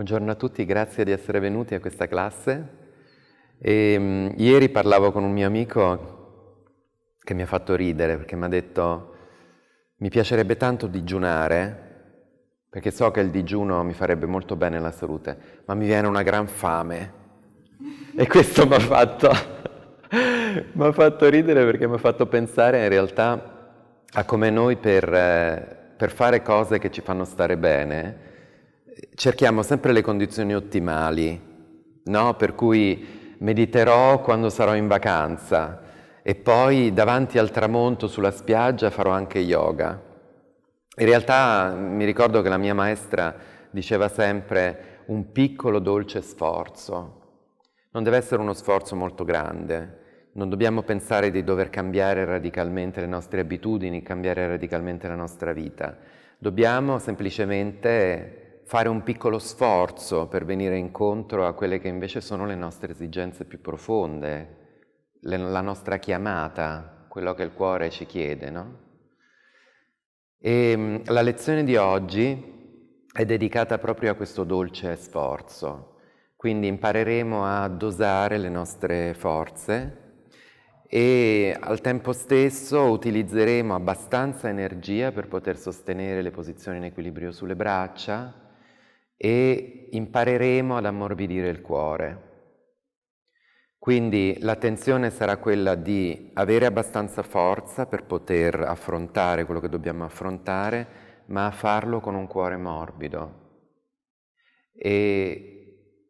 Buongiorno a tutti, grazie di essere venuti a questa classe. E, mh, mm, ieri parlavo con un mio amico che mi ha fatto ridere perché mi ha detto mi piacerebbe tanto digiunare perché so che il digiuno mi farebbe molto bene alla salute, ma mi viene una gran fame. E questo mi ha fatto, fatto, ridere perché mi ha fatto pensare in realtà a come noi per, eh, per fare cose che ci fanno stare bene, cerchiamo sempre le condizioni ottimali, no? per cui mediterò quando sarò in vacanza e poi davanti al tramonto sulla spiaggia farò anche yoga. In realtà mi ricordo che la mia maestra diceva sempre un piccolo dolce sforzo. Non deve essere uno sforzo molto grande, non dobbiamo pensare di dover cambiare radicalmente le nostre abitudini, cambiare radicalmente la nostra vita. Dobbiamo semplicemente fare un piccolo sforzo per venire incontro a quelle che invece sono le nostre esigenze più profonde, le, la nostra chiamata, quello che il cuore ci chiede, no? E ehm, la lezione di oggi è dedicata proprio a questo dolce sforzo, quindi impareremo a dosare le nostre forze e al tempo stesso utilizzeremo abbastanza energia per poter sostenere le posizioni in equilibrio sulle braccia, e impareremo ad ammorbidire il cuore. Quindi l'attenzione sarà quella di avere abbastanza forza per poter affrontare quello che dobbiamo affrontare, ma farlo con un cuore morbido. E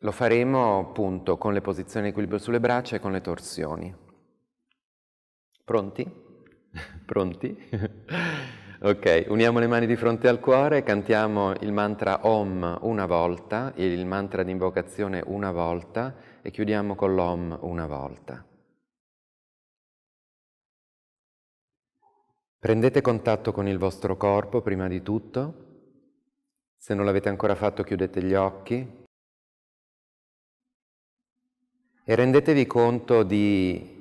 lo faremo appunto con le posizioni di equilibrio sulle braccia e con le torsioni. Pronti? Pronti? Ok, uniamo le mani di fronte al cuore, cantiamo il mantra Om una volta, il mantra di invocazione una volta e chiudiamo con l'Om una volta. Prendete contatto con il vostro corpo prima di tutto. Se non l'avete ancora fatto chiudete gli occhi e rendetevi conto di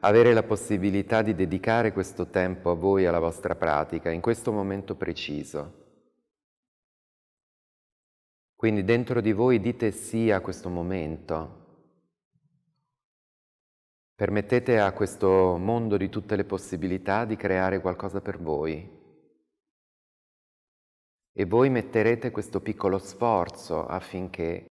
avere la possibilità di dedicare questo tempo a voi, alla vostra pratica, in questo momento preciso. Quindi dentro di voi dite sì a questo momento. Permettete a questo mondo di tutte le possibilità di creare qualcosa per voi. E voi metterete questo piccolo sforzo affinché